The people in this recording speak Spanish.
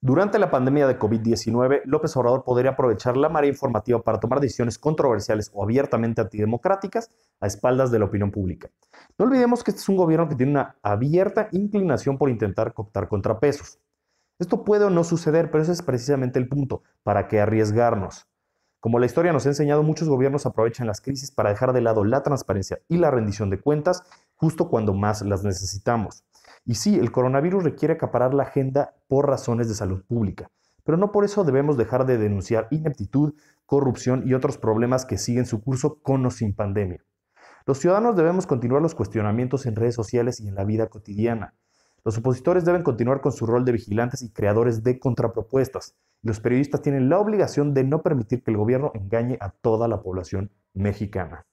Durante la pandemia de COVID-19, López Obrador podría aprovechar la marea informativa para tomar decisiones controversiales o abiertamente antidemocráticas a espaldas de la opinión pública. No olvidemos que este es un gobierno que tiene una abierta inclinación por intentar cooptar contrapesos. Esto puede o no suceder, pero ese es precisamente el punto. ¿Para qué arriesgarnos? Como la historia nos ha enseñado, muchos gobiernos aprovechan las crisis para dejar de lado la transparencia y la rendición de cuentas justo cuando más las necesitamos. Y sí, el coronavirus requiere acaparar la agenda por razones de salud pública, pero no por eso debemos dejar de denunciar ineptitud, corrupción y otros problemas que siguen su curso con o sin pandemia. Los ciudadanos debemos continuar los cuestionamientos en redes sociales y en la vida cotidiana. Los opositores deben continuar con su rol de vigilantes y creadores de contrapropuestas. Los periodistas tienen la obligación de no permitir que el gobierno engañe a toda la población mexicana.